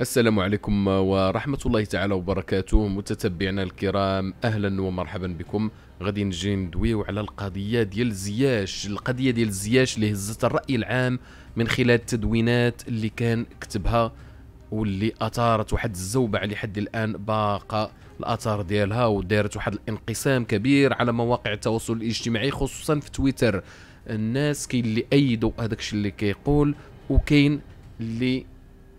السلام عليكم ورحمة الله تعالى وبركاته متتبعنا الكرام أهلا ومرحبا بكم غادي نجي ندويو على القضية ديال زياش القضية ديال زياش اللي هزت الرأي العام من خلال التدوينات اللي كان كتبها واللي أثارت واحد الزوبعة لحد الآن باقة الأثار ديالها ودارت واحد الانقسام كبير على مواقع التواصل الاجتماعي خصوصا في تويتر الناس كاين اللي أيدوا هذاك الشيء اللي كيقول وكاين اللي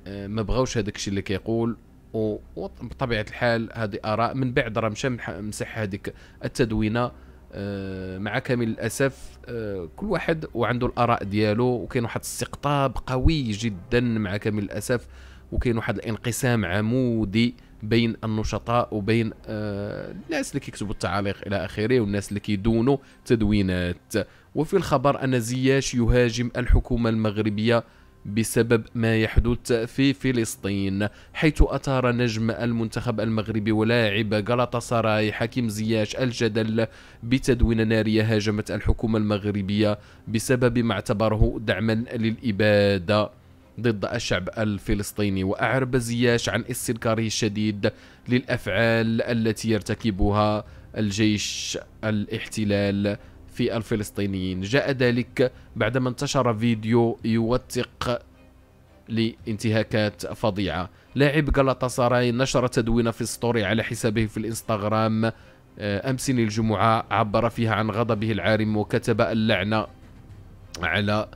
آه، ما بغاوش هذاك الشيء اللي كيقول وبطبيعه الحال هذه اراء من بعد راه مشى مسح هذيك التدوينه آه، مع كامل الاسف آه، كل واحد وعنده الاراء ديالو وكاين واحد الاستقطاب قوي جدا مع كامل الاسف وكاين واحد الانقسام عمودي بين النشطاء وبين الناس اللي كيكتبوا التعاليق الى اخره والناس اللي كيدونوا تدوينات وفي الخبر ان زياش يهاجم الحكومه المغربيه بسبب ما يحدث في فلسطين حيث أثار نجم المنتخب المغربي ولاعب غلطة سراي حكيم زياش الجدل بتدوين نارية هاجمت الحكومة المغربية بسبب ما اعتبره دعما للإبادة ضد الشعب الفلسطيني وأعرب زياش عن استنكاره الشديد للأفعال التي يرتكبها الجيش الاحتلال في الفلسطينيين جاء ذلك بعدما انتشر فيديو يوثق لانتهاكات فظيعة لاعب غلطسراي نشر تدوين في ستوري على حسابه في الانستغرام آه، أمس الجمعة عبر فيها عن غضبه العارم وكتب اللعنة على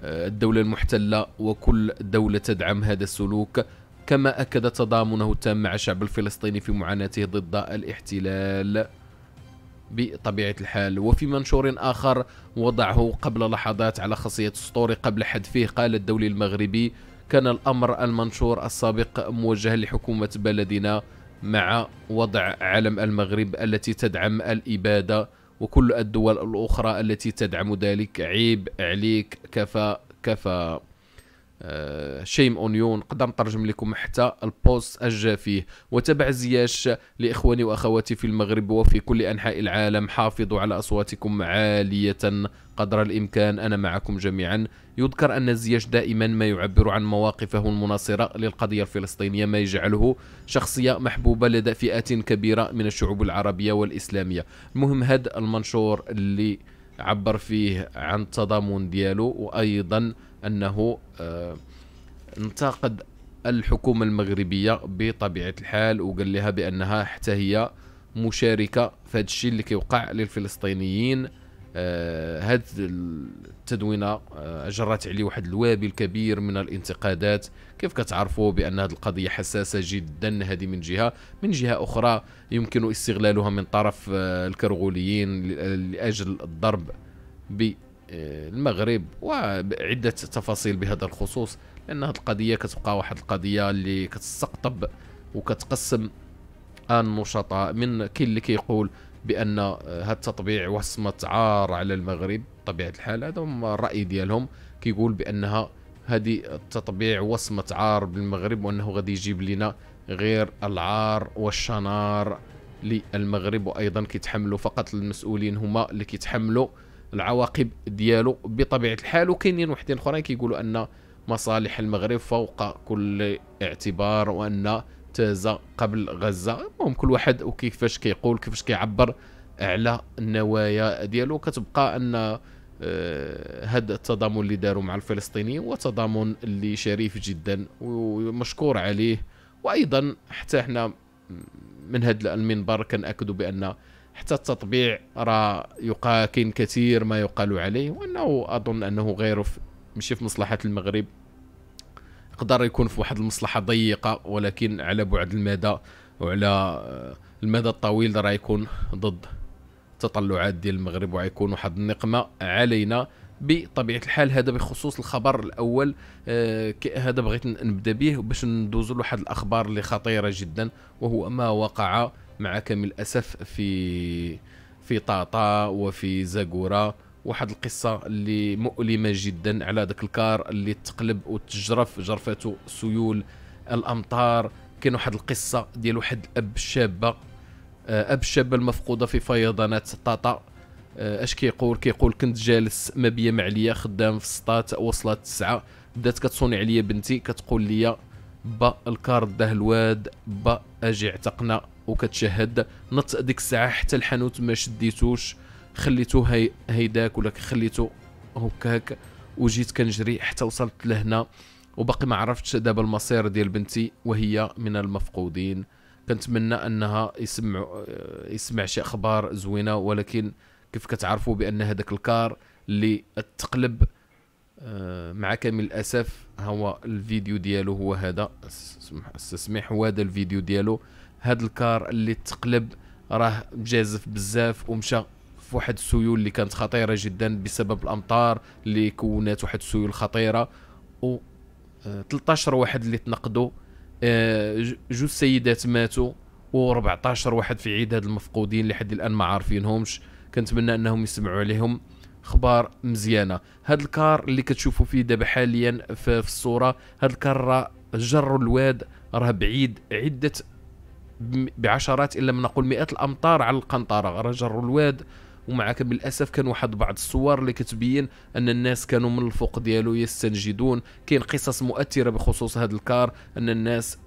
آه، الدولة المحتلة وكل دولة تدعم هذا السلوك كما أكد تضامنه التام مع الشعب الفلسطيني في معاناته ضد الاحتلال بطبيعة الحال وفي منشور آخر وضعه قبل لحظات على خاصية اسطوري قبل حذفه قال الدولي المغربي كان الأمر المنشور السابق موجها لحكومة بلدنا مع وضع علم المغرب التي تدعم الإبادة وكل الدول الأخرى التي تدعم ذلك عيب عليك كفى كفى شيم آه، اونيون نقدر نترجم لكم حتى البوست اجا فيه وتبع زياش لاخواني واخواتي في المغرب وفي كل انحاء العالم حافظوا على اصواتكم عاليه قدر الامكان انا معكم جميعا يذكر ان زياش دائما ما يعبر عن مواقفه المناصره للقضيه الفلسطينيه ما يجعله شخصيه محبوبه لدى فئات كبيره من الشعوب العربيه والاسلاميه المهم هذا المنشور اللي عبر فيه عن التضامن ديالو وايضا انه آه، انتقد الحكومه المغربيه بطبيعه الحال وقال لها بانها حتى هي مشاركه في هذا الشيء اللي كيوقع للفلسطينيين هاد آه، التدوينه آه، جرت عليه واحد الوابل كبير من الانتقادات كيف كتعرفوا بان هذه القضيه حساسه جدا هذه من جهه من جهه اخرى يمكن استغلالها من طرف الكرغوليين لاجل الضرب المغرب وعدة تفاصيل بهذا الخصوص لأن هذه القضية كتبقى واحد القضية اللي كتستقطب وكتقسم النشطاء من كل اللي كيقول بأن هذا التطبيع وصمة عار على المغرب بطبيعة الحال هذا هما الرأي ديالهم كيقول بأنها هذه التطبيع وصمة عار بالمغرب وأنه غادي يجيب لنا غير العار والشنار للمغرب وأيضا كيتحملوا فقط المسؤولين هما اللي كيتحملوا العواقب ديالو بطبيعه الحال وكاينين وحدين اخرين كيقولوا ان مصالح المغرب فوق كل اعتبار وان تازا قبل غزه المهم كل واحد وكيفاش كيقول كيفاش كيعبر على النوايا ديالو كتبقى ان هذا آه، التضامن اللي داروا مع الفلسطينيين وتضامن اللي شريف جدا ومشكور عليه وايضا حتى احنا من هذا المنبر كنأكدوا بان حتى التطبيع راه يقال كاين كثير ما يقال عليه وانه اظن انه غير في ماشي في مصلحه المغرب يقدر يكون في واحد المصلحه ضيقه ولكن على بعد المدى وعلى آه، المدى الطويل راه يكون ضد التطلعات ديال المغرب وغيكون واحد النقمه علينا بطبيعه الحال هذا بخصوص الخبر الاول آه هذا بغيت نبدا به باش ندوزو لواحد الاخبار اللي خطيره جدا وهو ما وقع معك من الاسف في في طاطا وفي زاكورا واحد القصه اللي مؤلمه جدا على ذاك الكار اللي تقلب وتجرف جرفته سيول الامطار كاين واحد القصه ديال واحد الاب الشابه آه، اب الشابه المفقوده في فيضانات طاطا آه، اش كيقول كيقول كنت جالس ما بيا معليا خدام في السطات وصلت تسعة بدات كتصوني عليا بنتي كتقول لي با الكار داه الواد با اجي اعتقنا وكتشهد نط ديك الساعه حتى الحانوت ما شديتوش خليتو هي هيداك ولا خليتو هكاك وجيت كنجري حتى وصلت لهنا وباقي ما عرفتش دابا المصير ديال بنتي وهي من المفقودين كنتمنى انها يسمع يسمع شي اخبار زوينه ولكن كيف كتعرفوا بان هذاك الكار اللي تقلب آه، مع كامل الاسف هو الفيديو ديالو هو هذا استسمح هو هذا الفيديو ديالو هاد الكار اللي تقلب راه مجازف بزاف ومشى في واحد السيول اللي كانت خطيره جدا بسبب الامطار اللي كونات واحد السيول خطيره و 13 آه، واحد اللي تنقدوا آه، جوج سيدات ماتوا و14 واحد في عيد هاد المفقودين لحد الان ما عارفينهمش كنتمنى انهم يسمعوا عليهم اخبار مزيانه هاد الكار اللي كتشوفوا فيه دابا حاليا في, في الصوره هاد الكار جر الواد راه بعيد عده بعشرات إلا ما نقول مئات الامطار على القنطرة رجروا الواد ومعك بالاسف كان واحد بعض الصور اللي كتبين ان الناس كانوا من الفوق ديالو يستنجدون كاين قصص مؤثره بخصوص هذا الكار ان الناس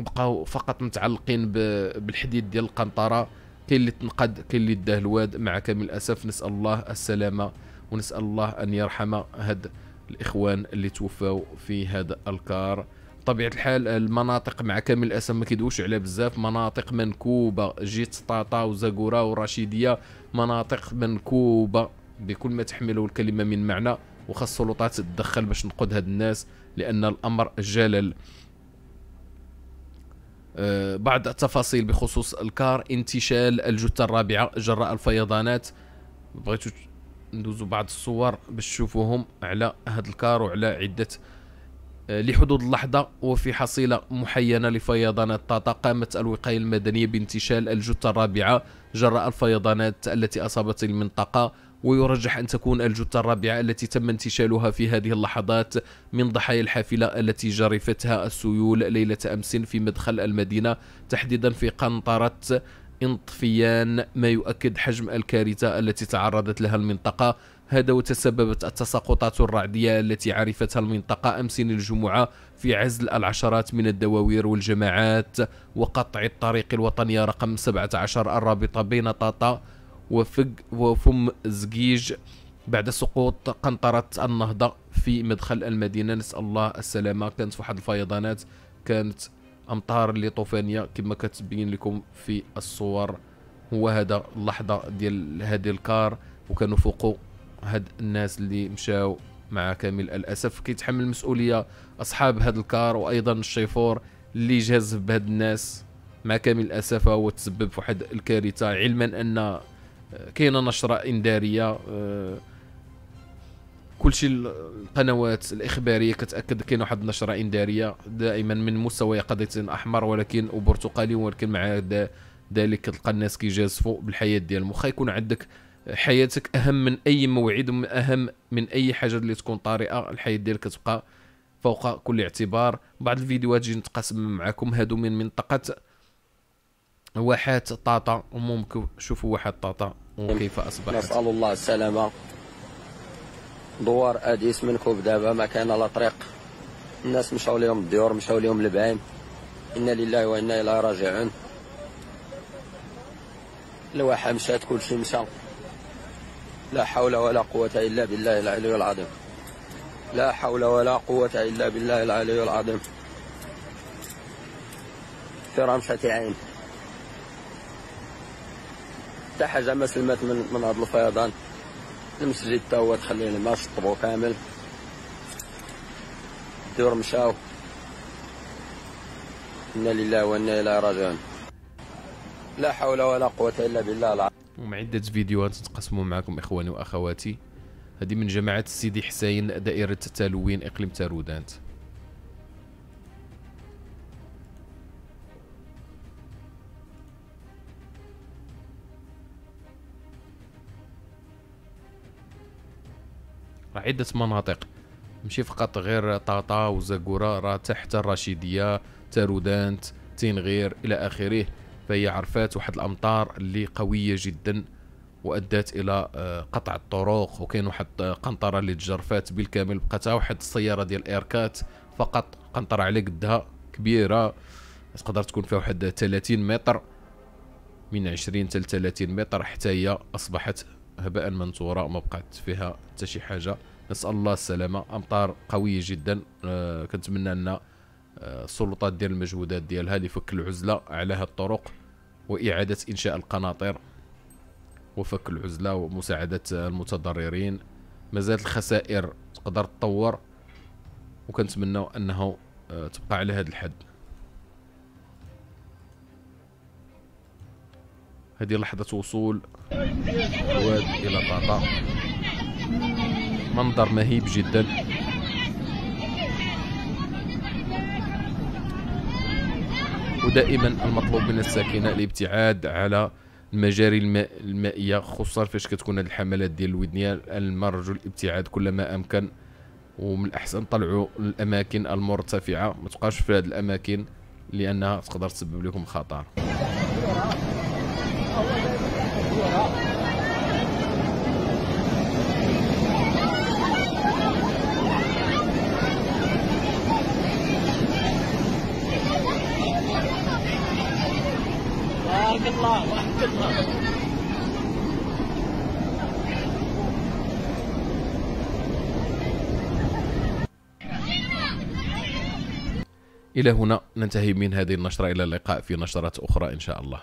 بقاو فقط متعلقين بالحديد ديال القنطره كاين اللي تنقد كاين اللي داه الواد معك بالاسف نسال الله السلامه ونسال الله ان يرحم هاد الاخوان اللي توفاو في هذا الكار بطبيعه الحال المناطق مع كامل الاسم ما كيدوش عليها بزاف مناطق منكوبه جيت طاطا وزاكورا ورشيديه مناطق منكوبه بكل ما تحمله الكلمه من معنى وخاص السلطات تتدخل باش نقود هاد الناس لان الامر جلل أه، بعض التفاصيل بخصوص الكار انتشال الجثه الرابعه جراء الفيضانات بغيتو ندوزو بعض الصور باش تشوفوهم على هاد الكار وعلى عده آه، لحدود اللحظة وفي حصيلة محينة لفيضانات طاطا قامت الوقاية المدنية بانتشال الجثة الرابعة جراء الفيضانات التي أصابت المنطقة ويرجح أن تكون الجثة الرابعة التي تم انتشالها في هذه اللحظات من ضحايا الحافلة التي جرفتها السيول ليلة أمس في مدخل المدينة تحديدا في قنطرة انطفيان ما يؤكد حجم الكارثة التي تعرضت لها المنطقة هذا وتسببت التساقطات الرعدية التي عرفتها المنطقة أمس الجمعة في عزل العشرات من الدواوير والجماعات وقطع الطريق الوطني رقم 17 الرابطة بين طاطا وفق وفم زقيج بعد سقوط قنطرة النهضة في مدخل المدينة نسأل الله السلامة كانت واحد الفيضانات كانت أمطار اللي طوفانية كما كتبين لكم في الصور هو هذا اللحظة ديال هذه الكار وكانوا فوقه هاد الناس اللي مشاو مع كامل الاسف كيتحمل المسؤوليه اصحاب هاد الكار وايضا الشيفور اللي جاز بهاد الناس مع كامل الاسف هو تسبب في واحد الكارثه علما ان آه، كاينه نشره انذاريه آه، كلشي القنوات الاخباريه كتاكد كاين واحد النشره انذاريه دائما من مستوى قضيه احمر ولكن وبرتقالي ولكن مع ذلك كتلقى الناس كيجازفوا بالحياه ديالهم واخا يكون عندك حياتك اهم من اي موعد اهم من اي حاجه اللي تكون طارئه الحياه ديالك كتبقى فوق كل اعتبار بعض الفيديوهات جي نتقاسم معكم هادو من منطقه واحات طاطا وممكن شوفوا واحد طاطا وكيف اصبحت نسال الله السلامه دوار اديس من كوب دابا ما كان لا طريق الناس مشاو لهم الديور مشاو لهم البعين انا لله وانا اليه راجعون الواحه مشات كلشي مشى لا حول ولا قوة إلا بالله العلي العظيم لا حول ولا قوة إلا بالله العلي العظيم في رمشة عين حتى حاجة ما سلمت من, من هذا الفيضان المسجد تا هو تخليه الماء شطبو كامل الدور مشاو إنا لله وإنا إليه راجعون لا حول ولا قوة إلا بالله العظيم عدة فيديوهات نتقاسموا معكم إخواني وأخواتي هذه من جماعة السيدي حسين دائرة تالوين إقليم تارودانت راه عدة مناطق ماشي فقط غير طاطا وزاكورا راه تحت الرشيدية تارودانت تينغير إلى آخره فهي عرفات واحد الامطار اللي قويه جدا وادت الى آه، قطع الطرق وكاين واحد قنطره اللي تجرفات بالكامل بقاتها واحد السياره ديال ايركات فقط قنطره على قدها كبيره تقدر تكون فيها واحد 30 متر من 20 حتى 30 متر حتى هي اصبحت هباء منثورا ما بقات فيها حتى شي حاجه نسال الله السلامه امطار قويه جدا آه، كنتمنى ان آه، السلطات ديال المجهودات ديالها لفك العزله على هاد الطرق وإعادة إنشاء القناطر وفك العزلة ومساعدة المتضررين مازالت الخسائر تقدر تطور وكنتمنى أنه آه، تبقى على هذا الحد هذه لحظة وصول عواد إلى طاطا منظر مهيب جدا ودائما المطلوب من الساكنه الابتعاد على المجاري المائيه خصوصا فاش كتكون هاد الحملات ديال الودنيه المرجو الابتعاد كل ما امكن ومن الاحسن طلعوا الاماكن المرتفعه ما تبقاش في هاد الاماكن لانها تقدر تسبب لكم خطر الله الله إلى هنا ننتهي من هذه النشرة إلى اللقاء في نشرات أخرى إن شاء الله